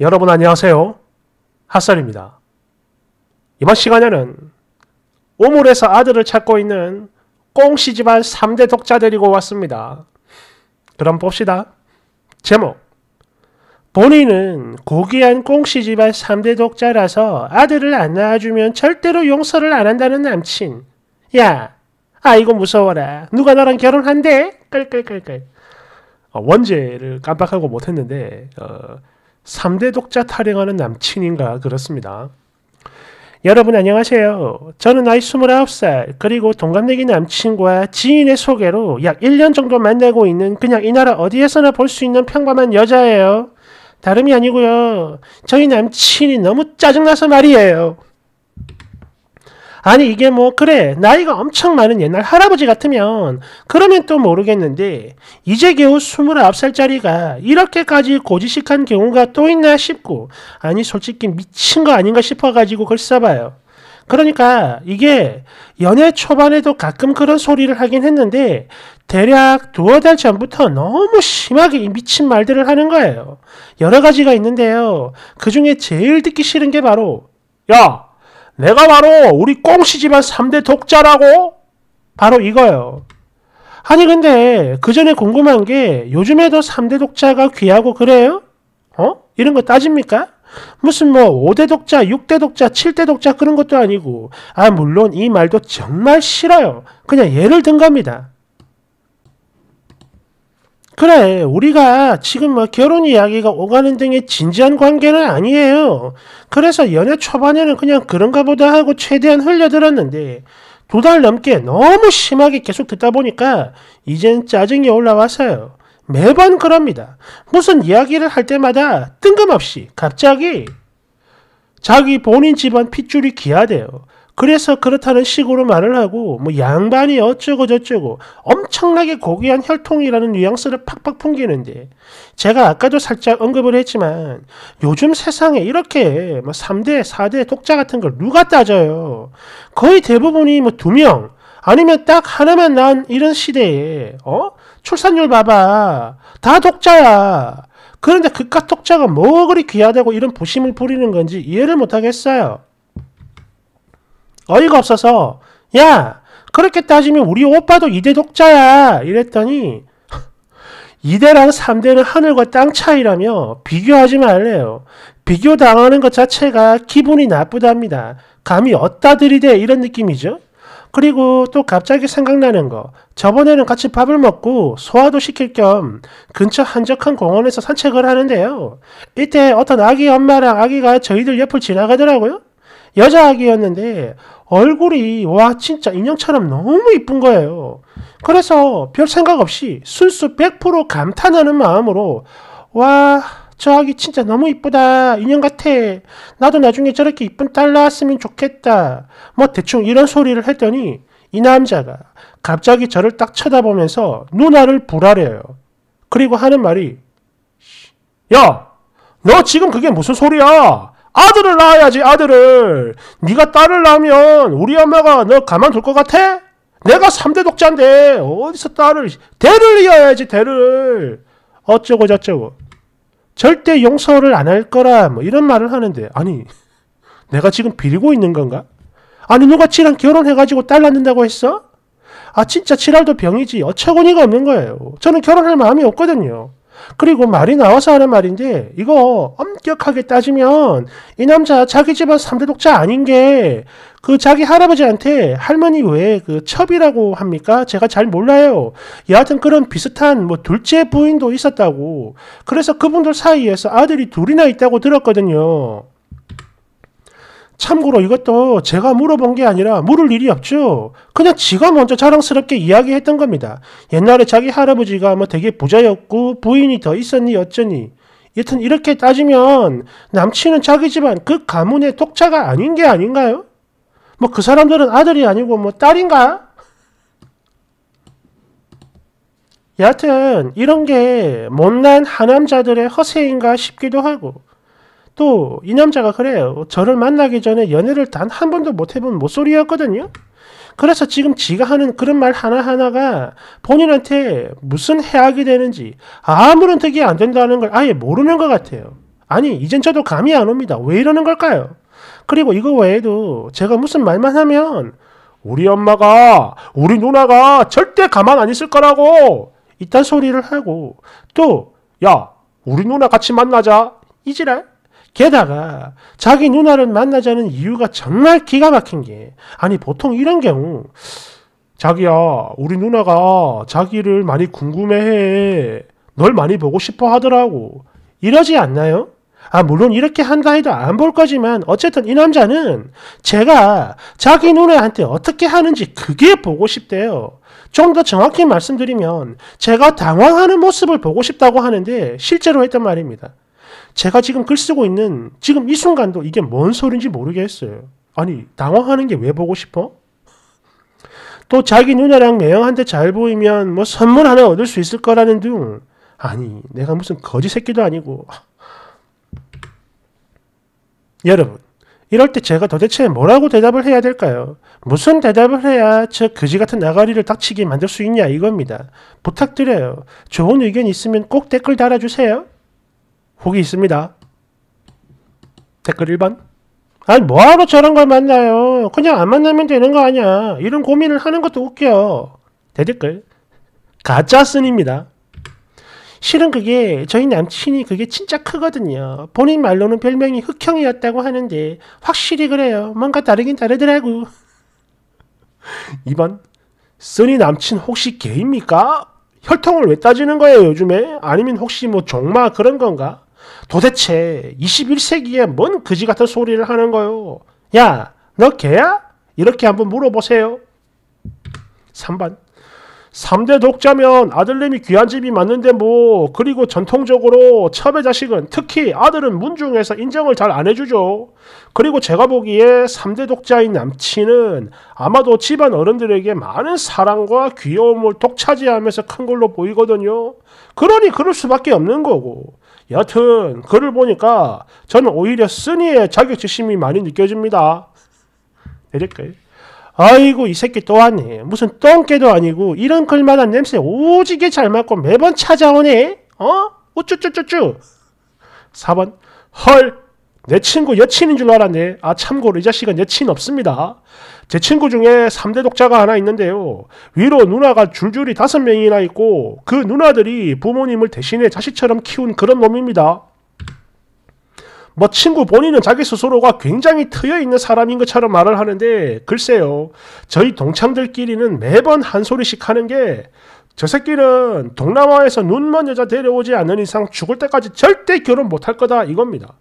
여러분 안녕하세요. 핫설입니다. 이번 시간에는 오물에서 아들을 찾고 있는 꽁시 집안 3대 독자 데리고 왔습니다. 그럼 봅시다. 제목 본인은 고귀한 꽁시 집안 3대 독자라서 아들을 안 낳아주면 절대로 용서를 안 한다는 남친. 야, 아이고 무서워라. 누가 나랑 결혼한대? 끌끌끌끌. 어, 원제를 깜빡하고 못했는데 어, 3대 독자 탈령하는 남친인가 그렇습니다. 여러분 안녕하세요. 저는 나이 29살 그리고 동갑내기 남친과 지인의 소개로 약 1년 정도 만나고 있는 그냥 이 나라 어디에서나 볼 수 있는 평범한 여자예요. 다름이 아니고요. 저희 남친이 너무 짜증나서 말이에요. 아니 이게 뭐 그래 나이가 엄청 많은 옛날 할아버지 같으면 그러면 또 모르겠는데 이제 겨우 29살짜리가 이렇게까지 고지식한 경우가 또 있나 싶고 아니 솔직히 미친 거 아닌가 싶어가지고 글 써봐요. 그러니까 이게 연애 초반에도 가끔 그런 소리를 하긴 했는데 대략 두어 달 전부터 너무 심하게 미친 말들을 하는 거예요. 여러 가지가 있는데요. 그 중에 제일 듣기 싫은 게 바로 야 내가 바로 우리 꽁씨 집안 3대 독자라고? 바로 이거요. 아니 근데 그 전에 궁금한 게 요즘에도 3대 독자가 귀하고 그래요? 어? 이런 거 따집니까? 무슨 뭐 5대 독자, 6대 독자, 7대 독자 그런 것도 아니고 아 물론 이 말도 정말 싫어요. 그냥 예를 든 겁니다. 그래, 우리가 지금 뭐 결혼 이야기가 오가는 등의 진지한 관계는 아니에요. 그래서 연애 초반에는 그냥 그런가 보다 하고 최대한 흘려들었는데, 두 달 넘게 너무 심하게 계속 듣다 보니까, 이젠 짜증이 올라와서요 매번 그럽니다. 무슨 이야기를 할 때마다 뜬금없이 갑자기 자기 본인 집안 핏줄이 기하대요. 그래서 그렇다는 식으로 말을 하고 뭐 양반이 어쩌고 저쩌고 엄청나게 고귀한 혈통이라는 뉘앙스를 팍팍 풍기는데 제가 아까도 살짝 언급을 했지만 요즘 세상에 이렇게 뭐 3대, 4대 독자 같은 걸 누가 따져요. 거의 대부분이 뭐 두 명 아니면 딱 하나만 낳은 이런 시대에 어? 출산율 봐봐. 다 독자야. 그런데 그깟 독자가 뭐 그리 귀하다고 이런 부심을 부리는 건지 이해를 못하겠어요. 어이가 없어서 야 그렇게 따지면 우리 오빠도 이대 독자야 이랬더니 이대랑삼대는 하늘과 땅 차이라며 비교하지 말래요. 비교당하는 것 자체가 기분이 나쁘답니다. 감히 어따 들이대 이런 느낌이죠. 그리고 또 갑자기 생각나는 거. 저번에는 같이 밥을 먹고 소화도 시킬 겸 근처 한적한 공원에서 산책을 하는데요. 이때 어떤 아기 엄마랑 아기가 저희들 옆을 지나가더라고요. 여자 아기였는데 얼굴이 와 진짜 인형처럼 너무 이쁜 거예요. 그래서 별 생각 없이 순수 100% 감탄하는 마음으로 와 저 아기 진짜 너무 이쁘다 인형 같아 나도 나중에 저렇게 이쁜 딸 낳았으면 좋겠다 뭐 대충 이런 소리를 했더니 이 남자가 갑자기 저를 딱 쳐다보면서 누나를 불아려요. 그리고 하는 말이 야! 너 지금 그게 무슨 소리야? 아들을 낳아야지 아들을 네가 딸을 낳으면 우리 엄마가 너 가만둘 것 같아? 내가 3대 독자인데 어디서 딸을 대를 이어야지 대를 어쩌고 저쩌고 절대 용서를 안 할 거라 뭐 이런 말을 하는데 아니 내가 지금 빌고 있는 건가? 아니 누가 치랑 결혼해가지고 딸 낳는다고 했어? 아 진짜 치랄도 병이지 어처구니가 없는 거예요 저는 결혼할 마음이 없거든요 그리고 말이 나와서 하는 말인데 이거 엄격하게 따지면 이 남자 자기 집안 3대 독자 아닌 게 그 자기 할아버지한테 할머니 왜 그 첩이라고 합니까? 제가 잘 몰라요. 여하튼 그런 비슷한 뭐 둘째 부인도 있었다고. 그래서 그분들 사이에서 아들이 둘이나 있다고 들었거든요. 참고로 이것도 제가 물어본 게 아니라 물을 일이 없죠. 그냥 지가 먼저 자랑스럽게 이야기했던 겁니다. 옛날에 자기 할아버지가 뭐 되게 부자였고 부인이 더 있었니 어쩌니. 여튼 이렇게 따지면 남친은 자기 집안 그 가문의 독자가 아닌 게 아닌가요? 뭐 그 사람들은 아들이 아니고 뭐 딸인가? 여하튼 이런 게 못난 하남자들의 허세인가 싶기도 하고 또 이남자가 그래요. 저를 만나기 전에 연애를 단 한 번도 못 해본 모쏠이었거든요. 그래서 지금 지가 하는 그런 말 하나하나가 본인한테 무슨 해악이 되는지 아무런 득이 안 된다는 걸 아예 모르는 것 같아요. 아니, 이젠 저도 감이 안 옵니다. 왜 이러는 걸까요? 그리고 이거 외에도 제가 무슨 말만 하면 우리 엄마가, 우리 누나가 절대 가만 안 있을 거라고 이딴 소리를 하고 또, 야, 우리 누나 같이 만나자. 이지랄? 게다가 자기 누나를 만나자는 이유가 정말 기가 막힌 게 아니 보통 이런 경우 자기야 우리 누나가 자기를 많이 궁금해해 널 많이 보고 싶어 하더라고 이러지 않나요? 아 물론 이렇게 한다 해도 안 볼 거지만 어쨌든 이 남자는 제가 자기 누나한테 어떻게 하는지 그게 보고 싶대요 좀 더 정확히 말씀드리면 제가 당황하는 모습을 보고 싶다고 하는데 실제로 했단 말입니다 제가 지금 글 쓰고 있는 지금 이 순간도 이게 뭔소리인지 모르겠어요. 아니, 당황하는 게 왜 보고 싶어? 또 자기 누나랑 매형한테 잘 보이면 뭐 선물 하나 얻을 수 있을 거라는 둥. 아니, 내가 무슨 거지 새끼도 아니고. 여러분, 이럴 때 제가 도대체 뭐라고 대답을 해야 될까요? 무슨 대답을 해야 저 거지 같은 나가리를 닥치게 만들 수 있냐 이겁니다. 부탁드려요. 좋은 의견 있으면 꼭 댓글 달아주세요. 혹이 있습니다. 댓글 1번. 아니 뭐하러 저런 걸 만나요. 그냥 안 만나면 되는 거 아니야. 이런 고민을 하는 것도 웃겨. 대댓글. 가짜 쓴입니다. 실은 그게 저희 남친이 그게 진짜 크거든요. 본인 말로는 별명이 흑형이었다고 하는데 확실히 그래요. 뭔가 다르긴 다르더라고. 2번 쓰니 남친 혹시 개입니까? 혈통을 왜 따지는 거예요 요즘에? 아니면 혹시 뭐 종마 그런 건가? 도대체 21세기에 뭔 그지 같은 소리를 하는 거요? 야, 너 개야? 이렇게 한번 물어보세요. 3번. 3대 독자면 아들님이 귀한 집이 맞는데 뭐 그리고 전통적으로 첩의 자식은 특히 아들은 문중에서 인정을 잘 안 해주죠. 그리고 제가 보기에 3대 독자인 남친은 아마도 집안 어른들에게 많은 사랑과 귀여움을 독차지하면서 큰 걸로 보이거든요. 그러니 그럴 수밖에 없는 거고 여튼 글을 보니까 저는 오히려 쓰니의 자격지심이 많이 느껴집니다. 내릴까요? 아이고 이 새끼 또하네. 무슨 똥개도 아니고 이런 글마다 냄새 오지게 잘 맡고 매번 찾아오네. 어? 우쭈쭈쭈쭈. 4번 헐내 친구 여친인 줄 알았네. 아 참고로 이 자식은 여친 없습니다. 제 친구 중에 3대 독자가 하나 있는데요. 위로 누나가 줄줄이 다섯 명이나 있고 그 누나들이 부모님을 대신해 자식처럼 키운 그런 놈입니다. 뭐 친구 본인은 자기 스스로가 굉장히 트여있는 사람인 것처럼 말을 하는데 글쎄요. 저희 동창들끼리는 매번 한 소리씩 하는 게 저 새끼는 동남아에서 눈먼 여자 데려오지 않는 이상 죽을 때까지 절대 결혼 못할 거다 이겁니다.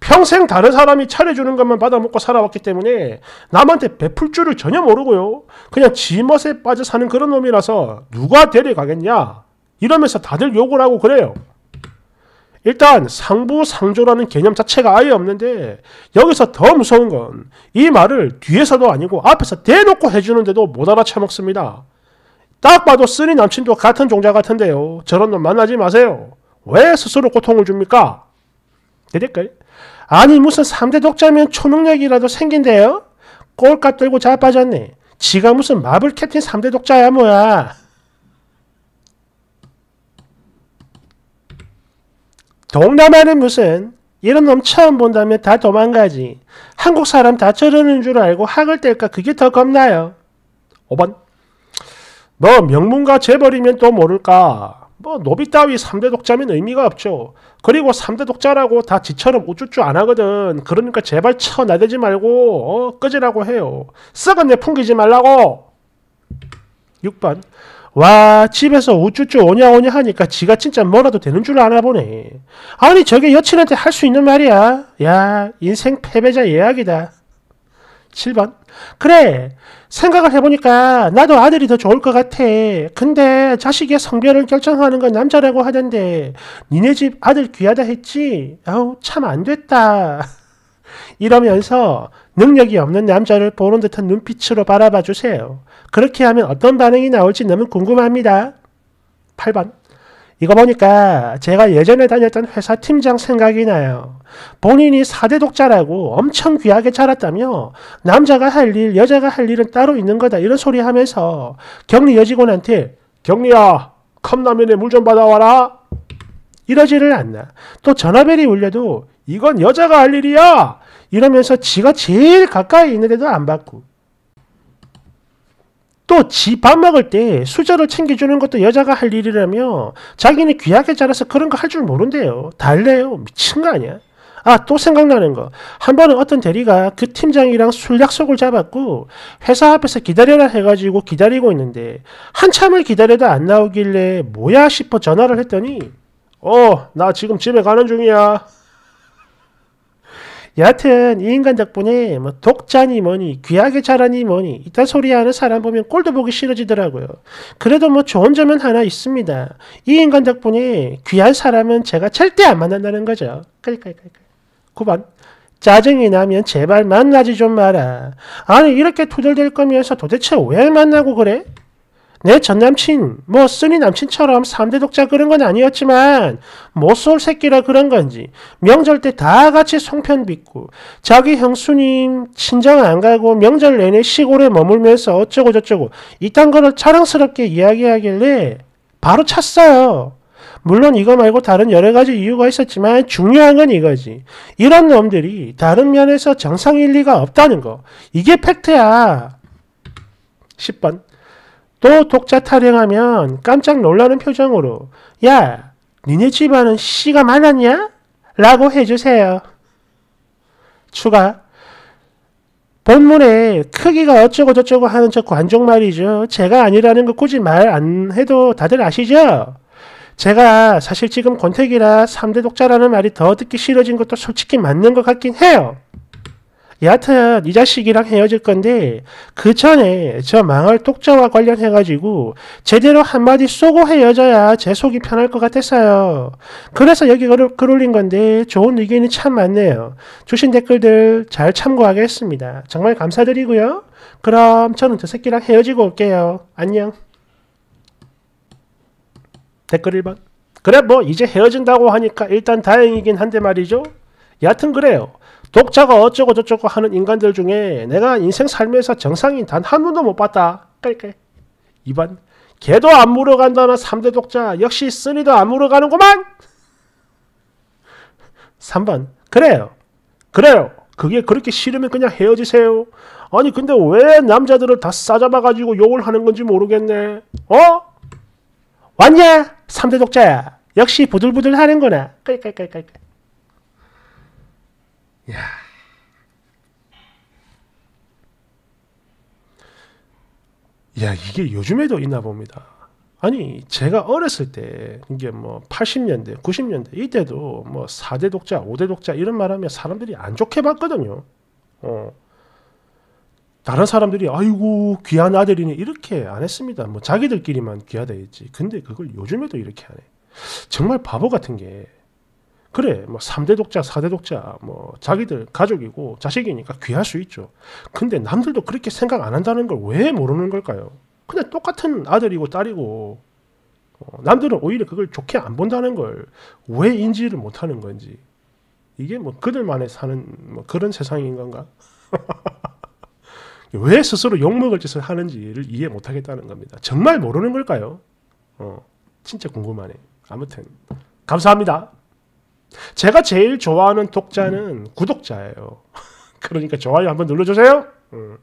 평생 다른 사람이 차려주는 것만 받아먹고 살아왔기 때문에 남한테 베풀 줄을 전혀 모르고요. 그냥 지멋에 빠져 사는 그런 놈이라서 누가 데려가겠냐 이러면서 다들 욕을 하고 그래요. 일단 상부상조라는 개념 자체가 아예 없는데 여기서 더 무서운 건 이 말을 뒤에서도 아니고 앞에서 대놓고 해주는데도 못알아차먹습니다딱 봐도 쓰리 남친도 같은 종자 같은데요. 저런 놈 만나지 마세요. 왜 스스로 고통을 줍니까? 되될까요? 아니 무슨 3대 독자면 초능력이라도 생긴대요? 꼴값 들고 자빠졌네. 지가 무슨 마블 캡틴 3대 독자야 뭐야. 동남아는 무슨 이런 놈 처음 본다면 다 도망가지. 한국 사람 다 저러는 줄 알고 학을 뗄까 그게 더 겁나요. 5번 너 명문가 재벌이면 또 모를까. 뭐 노비 따위 3대 독자면 의미가 없죠. 그리고 3대 독자라고 다 지처럼 우쭈쭈 안 하거든. 그러니까 제발 쳐 나대지 말고 어, 끄지라고 해요. 썩은 내 풍기지 말라고. 6번 와 집에서 우쭈쭈 오냐 오냐 하니까 지가 진짜 뭐라도 되는 줄 아나 보네. 아니 저게 여친한테 할 수 있는 말이야. 야 인생 패배자 예약이다. 7번 그래, 생각을 해보니까 나도 아들이 더 좋을 것 같아. 근데 자식의 성별을 결정하는 건 남자라고 하던데, 니네 집 아들 귀하다 했지? 아우, 참 안 됐다. 이러면서 능력이 없는 남자를 보는 듯한 눈빛으로 바라봐 주세요. 그렇게 하면 어떤 반응이 나올지 너무 궁금합니다. 8번. 이거 보니까 제가 예전에 다녔던 회사 팀장 생각이 나요. 본인이 4대 독자라고 엄청 귀하게 자랐다며 남자가 할 일, 여자가 할 일은 따로 있는 거다 이런 소리 하면서 격리 여직원한테 격리야 컵라면에 물 좀 받아와라 이러지를 않나. 또 전화벨이 울려도 이건 여자가 할 일이야 이러면서 지가 제일 가까이 있는데도 안 받고 또지밥 먹을 때 수저를 챙겨주는 것도 여자가 할 일이라며 자기는 귀하게 자라서 그런 거 할 줄 모른대요. 달래요. 미친 거 아니야? 아, 또 생각나는 거. 한 번은 어떤 대리가 그 팀장이랑 술 약속을 잡았고, 회사 앞에서 기다려라 해가지고 기다리고 있는데, 한참을 기다려도 안 나오길래 뭐야 싶어 전화를 했더니, 어, 나 지금 집에 가는 중이야. 여하튼 이 인간 덕분에 뭐 독자니 뭐니 귀하게 자라니 뭐니 이딴 소리하는 사람 보면 꼴도 보기 싫어지더라고요. 그래도 뭐 좋은 점은 하나 있습니다. 이 인간 덕분에 귀한 사람은 제가 절대 안 만난다는 거죠. 그러 9번 짜증이 나면 제발 만나지 좀 마라. 아니 이렇게 투덜댈 거면서 도대체 왜 만나고 그래? 내 전남친, 뭐 쓰니 남친처럼 3대 독자 그런 건 아니었지만 모쏠 뭐 새끼라 그런 건지 명절 때 다 같이 송편 빚고 자기 형수님 친정 안 가고 명절 내내 시골에 머물면서 어쩌고 저쩌고 이딴 거를 자랑스럽게 이야기하길래 바로 찼어요. 물론 이거 말고 다른 여러 가지 이유가 있었지만 중요한 건 이거지. 이런 놈들이 다른 면에서 정상일 리가 없다는 거. 이게 팩트야. 10번. 또 독자 타령하면 깜짝 놀라는 표정으로 야 니네 집안은 씨가 많았냐? 라고 해주세요. 추가 본문에 크기가 어쩌고저쩌고 하는 저 관종 말이죠. 제가 아니라는 거 굳이 말 안 해도 다들 아시죠? 제가 사실 지금 권태기라 3대 독자라는 말이 더 듣기 싫어진 것도 솔직히 맞는 것 같긴 해요. 여하튼 이 자식이랑 헤어질 건데 그 전에 저 망할 독자와 관련해가지고 제대로 한마디 쏘고 헤어져야 제 속이 편할 것 같았어요. 그래서 여기 글, 글 올린 건데 좋은 의견이 참 많네요. 주신 댓글들 잘 참고하겠습니다. 정말 감사드리고요. 그럼 저는 저 새끼랑 헤어지고 올게요. 안녕. 댓글 1번. 그래 뭐 이제 헤어진다고 하니까 일단 다행이긴 한데 말이죠. 여하튼 그래요. 독자가 어쩌고 저쩌고 하는 인간들 중에 내가 인생 삶에서 정상인 단 한 분도 못 봤다. 깔깔. 2번 개도 안 물어간다는 3대 독자 역시 쓰리도 안 물어가는구만. 3번 그래요. 그래요. 그게 그렇게 싫으면 그냥 헤어지세요. 아니 근데 왜 남자들을 다 싸잡아가지고 욕을 하는 건지 모르겠네. 어? 왔냐? 3대 독자야. 역시 부들부들 하는구나. 깔깔깔깔깔. 야. 야, 이게 요즘에도 있나 봅니다. 아니, 제가 어렸을 때, 이게 뭐 80년대, 90년대, 이때도 뭐 4대 독자, 5대 독자 이런 말 하면 사람들이 안 좋게 봤거든요. 어. 다른 사람들이 아이고 귀한 아들이니 이렇게 안 했습니다. 뭐 자기들끼리만 귀하다 했지. 근데 그걸 요즘에도 이렇게 하네. 정말 바보 같은 게 그래, 뭐 3대 독자, 4대 독자, 뭐 자기들 가족이고 자식이니까 귀할 수 있죠. 근데 남들도 그렇게 생각 안 한다는 걸 왜 모르는 걸까요? 근데 똑같은 아들이고 딸이고 어, 남들은 오히려 그걸 좋게 안 본다는 걸 왜 인지를 못하는 건지 이게 뭐 그들만의 사는 뭐 그런 세상인 건가? 왜 스스로 욕먹을 짓을 하는지를 이해 못하겠다는 겁니다. 정말 모르는 걸까요? 어, 진짜 궁금하네. 아무튼 감사합니다. 제가 제일 좋아하는 독자는 구독자예요. 그러니까 좋아요 한번 눌러주세요. 음.